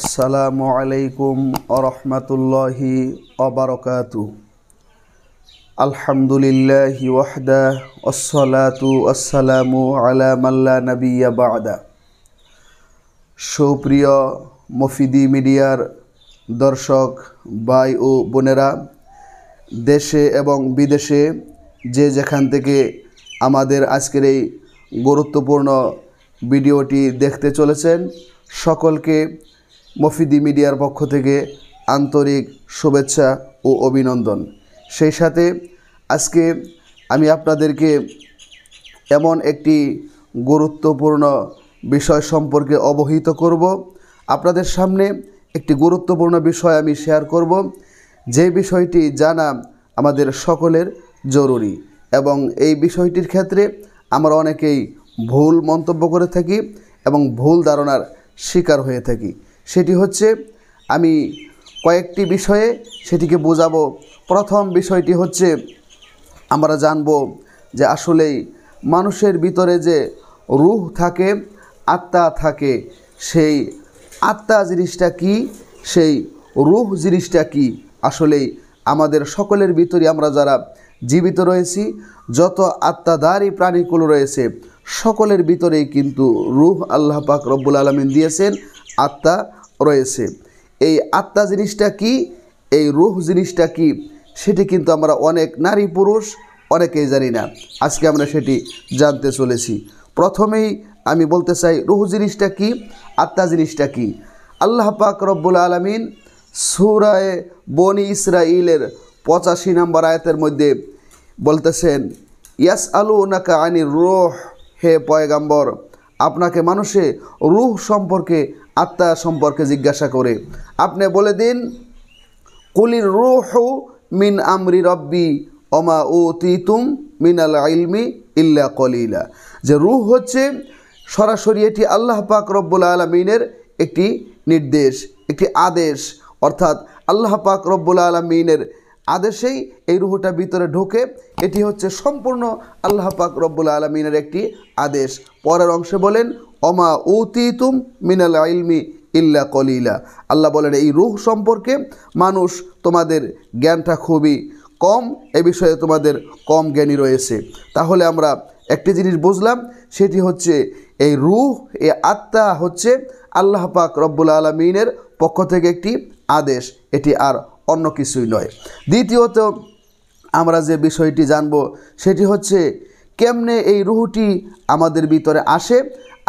আসসালামু আলাইকুম আরহামতুল্লাহি অবরকাতু আলহামদুলিল্লাহি ওয়াহদা অসলাতু আসসালামু আলা মাল্লা নবিয়া বাদা সুপ্রিয় মফিদি মিডিয়ার দর্শক ভাই ও বোনেরা দেশে এবং বিদেশে যে যেখান থেকে আমাদের আজকের এই গুরুত্বপূর্ণ ভিডিওটি দেখতে চলেছেন সকলকে মফিদি মিডিয়ার পক্ষ থেকে আন্তরিক শুভেচ্ছা ও অভিনন্দন সেই সাথে আজকে আমি আপনাদেরকে এমন একটি গুরুত্বপূর্ণ বিষয় সম্পর্কে অবহিত করব আপনাদের সামনে একটি গুরুত্বপূর্ণ বিষয় আমি শেয়ার করব যে বিষয়টি জানা আমাদের সকলের জরুরি এবং এই বিষয়টির ক্ষেত্রে আমরা অনেকেই ভুল মন্তব্য করে থাকি এবং ভুল ধারণার শিকার হয়ে থাকি সেটি হচ্ছে আমি কয়েকটি বিষয়ে সেটিকে বোঝাবো প্রথম বিষয়টি হচ্ছে আমরা জানব যে আসলেই মানুষের ভিতরে যে রুহ থাকে আত্মা থাকে সেই আত্মা জিনিসটা কি সেই রুহ জিনিসটা কি আসলেই আমাদের সকলের ভিতরে আমরা যারা জীবিত রয়েছি যত আত্মাধারী প্রাণীকুল রয়েছে সকলের ভিতরেই কিন্তু রুহ আল্লাহ পাক রব্বুল আলমিন দিয়েছেন আত্মা রয়েছে এই আত্মা জিনিসটা কি এই রুহ জিনিসটা কি সেটি কিন্তু আমরা অনেক নারী পুরুষ অনেকেই জানি না আজকে আমরা সেটি জানতে চলেছি প্রথমেই আমি বলতে চাই রুহ জিনিসটা কি আত্মা জিনিসটা কি আল্লাহ পাক রব্বুল আলমিন সুরায় বনি ইসরাইলের পঁচাশি নম্বর আয়তের মধ্যে বলতেছেন ইয়াস আলু নাকা আনি রোহ হে পয়গাম্বর আপনাকে মানুষে রুহ সম্পর্কে আত্মা সম্পর্কে জিজ্ঞাসা করে আপনি বলে দিন কুলির রুহ মিন আমরি রব্বি অমা ও তিতুম মিন আল ইলমি ইল্লা কলিলা যে রুহ হচ্ছে সরাসরি এটি আল্লাহ পাক রব্বুল আলমিনের একটি নির্দেশ একটি আদেশ অর্থাৎ আল্লাহ পাক রব্বুল আলমিনের আদেশেই এই রুহটা ভিতরে ঢোকে এটি হচ্ছে সম্পূর্ণ আল্লাহ পাক রব্বুল আলমিনের একটি আদেশ পরের অংশে বলেন অমা উতিতুম মিনাল আইলমি ইল্লা কলিলা আল্লাহ বলেন এই রুহ সম্পর্কে মানুষ তোমাদের জ্ঞানটা খুবই কম এ বিষয়ে তোমাদের কম জ্ঞানী রয়েছে তাহলে আমরা একটি জিনিস বুঝলাম সেটি হচ্ছে এই রুহ এ আত্মা হচ্ছে আল্লাহ পাক রব্বুল আলমিনের পক্ষ থেকে একটি আদেশ এটি আর অন্য কিছুই নয় দ্বিতীয়ত আমরা যে বিষয়টি জানব সেটি হচ্ছে কেমনে এই রুহটি আমাদের ভিতরে আসে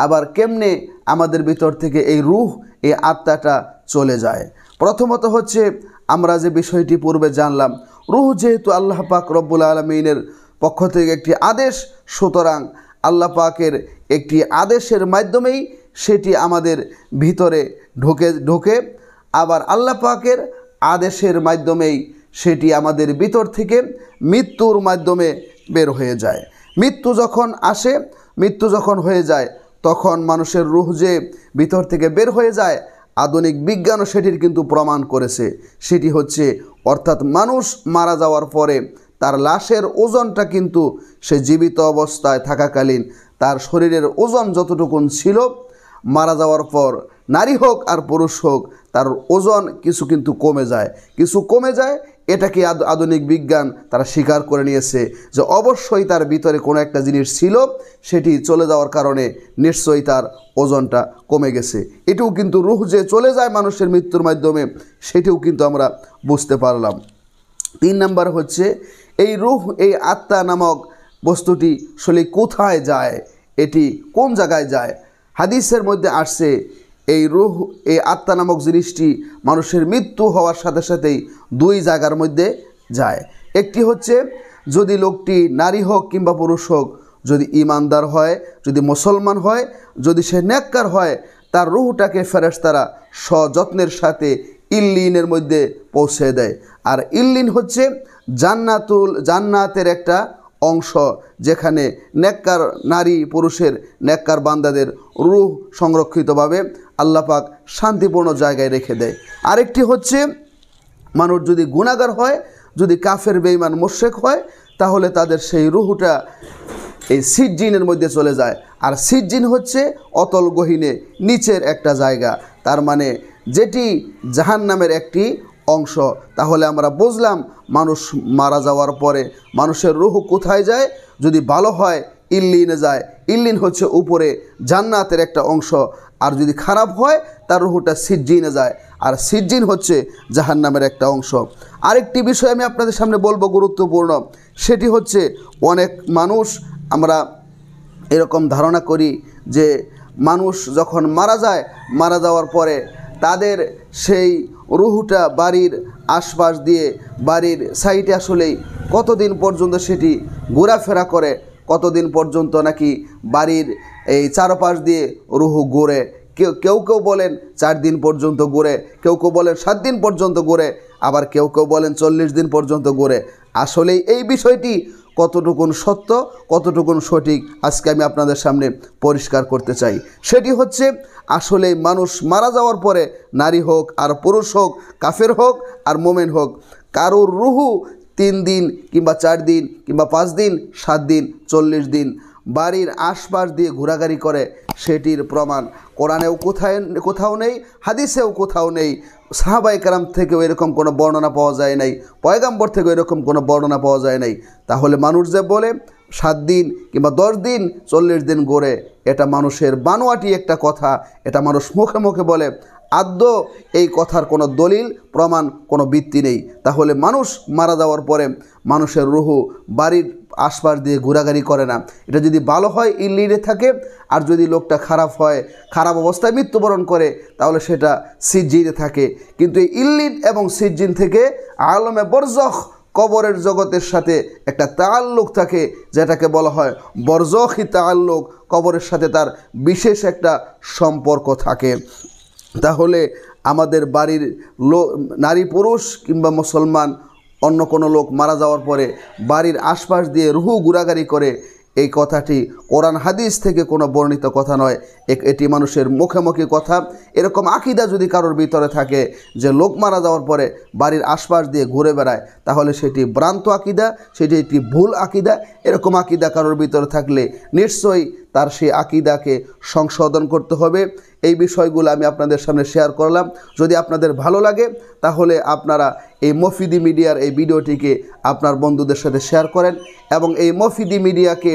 আবার কেমনে আমাদের ভিতর থেকে এই রুহ এই আত্মাটা চলে যায় প্রথমত হচ্ছে আমরা যে বিষয়টি পূর্বে জানলাম রুহ যেহেতু আল্লাহ পাক রব্বুল আলমিনের পক্ষ থেকে একটি আদেশ সুতরাং আল্লাহ পাকের একটি আদেশের মাধ্যমেই সেটি আমাদের ভিতরে ঢোকে ঢোকে আবার আল্লাহ পাকের আদেশের মাধ্যমেই সেটি আমাদের ভিতর থেকে মৃত্যুর মাধ্যমে বের হয়ে যায় মৃত্যু যখন আসে মৃত্যু যখন হয়ে যায় তখন মানুষের রুহ যে ভিতর থেকে বের হয়ে যায় আধুনিক বিজ্ঞানও সেটির কিন্তু প্রমাণ করেছে সেটি হচ্ছে অর্থাৎ মানুষ মারা যাওয়ার পরে তার লাশের ওজনটা কিন্তু সে জীবিত অবস্থায় থাকাকালীন তার শরীরের ওজন যতটুকুন ছিল মারা যাওয়ার পর নারী হোক আর পুরুষ হোক তার ওজন কিছু কিন্তু কমে যায় কিছু কমে যায় এটাকে আধুনিক বিজ্ঞান তারা স্বীকার করে নিয়েছে যে অবশ্যই তার ভিতরে কোনো একটা জিনিস ছিল সেটি চলে যাওয়ার কারণে নিশ্চয়ই তার ওজনটা কমে গেছে এটিও কিন্তু রুহ যে চলে যায় মানুষের মৃত্যুর মাধ্যমে সেটিও কিন্তু আমরা বুঝতে পারলাম তিন নাম্বার হচ্ছে এই রুহ এই আত্মা নামক বস্তুটি আসলে কোথায় যায় এটি কোন জায়গায় যায় হাদিসের মধ্যে আসছে এই রুহ এই আত্মা নামক জিনিসটি মানুষের মৃত্যু হওয়ার সাথে সাথেই দুই জায়গার মধ্যে যায় একটি হচ্ছে যদি লোকটি নারী হোক কিংবা পুরুষ হোক যদি ইমানদার হয় যদি মুসলমান হয় যদি সে ন্যাক্কার হয় তার রুহটাকে তারা সযত্নের সাথে ইল্লিনের মধ্যে পৌঁছে দেয় আর ইল্লিন হচ্ছে জান্নাতুল জান্নাতের একটা অংশ যেখানে নেককার নারী পুরুষের নেককার বান্দাদের রুহ সংরক্ষিতভাবে আল্লাপাক শান্তিপূর্ণ জায়গায় রেখে দেয় আরেকটি হচ্ছে মানুষ যদি গুণাগার হয় যদি কাফের বেইমান মোশেক হয় তাহলে তাদের সেই রুহুটা এই সিজ্জিনের মধ্যে চলে যায় আর সিজ্জিন হচ্ছে অতল গহিনে নিচের একটা জায়গা তার মানে যেটি জাহান নামের একটি অংশ তাহলে আমরা বুঝলাম মানুষ মারা যাওয়ার পরে মানুষের রুহ কোথায় যায় যদি ভালো হয় ইল্লিনে যায় ইল্লিন হচ্ছে উপরে জান্নাতের একটা অংশ আর যদি খারাপ হয় তার রুহুটা সিজ্জিনে যায় আর সিজ্জিন হচ্ছে জাহান্নামের একটা অংশ আরেকটি বিষয় আমি আপনাদের সামনে বলবো গুরুত্বপূর্ণ সেটি হচ্ছে অনেক মানুষ আমরা এরকম ধারণা করি যে মানুষ যখন মারা যায় মারা যাওয়ার পরে তাদের সেই রুহুটা বাড়ির আশপাশ দিয়ে বাড়ির সাইডে আসলেই কতদিন পর্যন্ত সেটি ঘোরাফেরা করে কতদিন পর্যন্ত নাকি বাড়ির এই চারপাশ দিয়ে রুহু ঘোরে কেউ কেউ কেউ বলেন চার দিন পর্যন্ত ঘুরে কেউ কেউ বলেন সাত দিন পর্যন্ত ঘুরে আবার কেউ কেউ বলেন চল্লিশ দিন পর্যন্ত ঘুরে আসলেই এই বিষয়টি কতটুকুন সত্য কতটুকুন সঠিক আজকে আমি আপনাদের সামনে পরিষ্কার করতে চাই সেটি হচ্ছে আসলে মানুষ মারা যাওয়ার পরে নারী হোক আর পুরুষ হোক কাফের হোক আর মোমেন হোক কারোর রুহু তিন দিন কিংবা চার দিন কিংবা পাঁচ দিন সাত দিন চল্লিশ দিন বাড়ির আশপাশ দিয়ে ঘোরাঘুরি করে সেটির প্রমাণ কোরআনেও কোথায় কোথাও নেই হাদিসেও কোথাও নেই সাহাবাই কালাম থেকেও এরকম কোনো বর্ণনা পাওয়া যায় নাই পয়গাম্বর থেকেও এরকম কোনো বর্ণনা পাওয়া যায় নাই তাহলে মানুষ যে বলে সাত দিন কিংবা দশ দিন চল্লিশ দিন গড়ে এটা মানুষের বানোয়াটি একটা কথা এটা মানুষ মুখে মুখে বলে আদ্য এই কথার কোনো দলিল প্রমাণ কোনো ভিত্তি নেই তাহলে মানুষ মারা যাওয়ার পরে মানুষের রুহু বাড়ির আশপাশ দিয়ে ঘোরাঘুরি করে না এটা যদি ভালো হয় ইল্লিডে থাকে আর যদি লোকটা খারাপ হয় খারাপ অবস্থায় মৃত্যুবরণ করে তাহলে সেটা সিজিনে থাকে কিন্তু এই ইল্লিড এবং সিজিন থেকে আলমে বরজখ কবরের জগতের সাথে একটা তাল্লুক থাকে যেটাকে বলা হয় বরজখি তাল্লুক কবরের সাথে তার বিশেষ একটা সম্পর্ক থাকে তাহলে আমাদের বাড়ির লো নারী পুরুষ কিংবা মুসলমান অন্য কোনো লোক মারা যাওয়ার পরে বাড়ির আশপাশ দিয়ে রুহু গুড়াগাড়ি করে এই কথাটি কোরআন হাদিস থেকে কোনো বর্ণিত কথা নয় এক এটি মানুষের মুখে কথা এরকম আকিদা যদি কারোর ভিতরে থাকে যে লোক মারা যাওয়ার পরে বাড়ির আশপাশ দিয়ে ঘুরে বেড়ায় তাহলে সেটি ভ্রান্ত আকিদা সেটি একটি ভুল আকিদা এরকম আকিদা কারোর ভিতরে থাকলে নিশ্চয়ই তার সেই আকিদাকে সংশোধন করতে হবে এই বিষয়গুলো আমি আপনাদের সামনে শেয়ার করলাম যদি আপনাদের ভালো লাগে তাহলে আপনারা এই মফিদি মিডিয়ার এই ভিডিওটিকে আপনার বন্ধুদের সাথে শেয়ার করেন এবং এই মফিদি মিডিয়াকে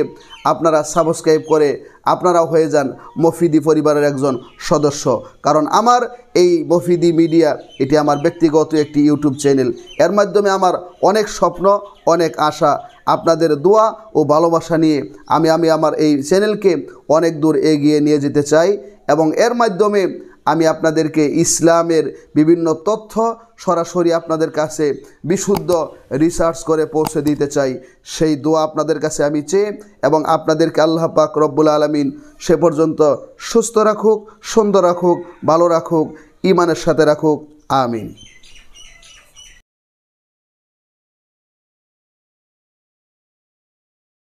আপনারা সাবস্ক্রাইব করে আপনারাও হয়ে যান মফিদি পরিবারের একজন সদস্য কারণ আমার এই মফিদি মিডিয়া এটি আমার ব্যক্তিগত একটি ইউটিউব চ্যানেল এর মাধ্যমে আমার অনেক স্বপ্ন অনেক আশা আপনাদের দোয়া ও ভালোবাসা নিয়ে আমি আমি আমার এই চ্যানেলকে অনেক দূর এগিয়ে নিয়ে যেতে চাই এবং এর মাধ্যমে আমি আপনাদেরকে ইসলামের বিভিন্ন তথ্য সরাসরি আপনাদের কাছে বিশুদ্ধ রিসার্চ করে পৌঁছে দিতে চাই সেই দোয়া আপনাদের কাছে আমি চেয়ে এবং আপনাদেরকে আল্লাহ পাক রব্বুল আলমিন সে পর্যন্ত সুস্থ রাখুক সুন্দর রাখুক ভালো রাখুক ইমানের সাথে রাখুক আমিন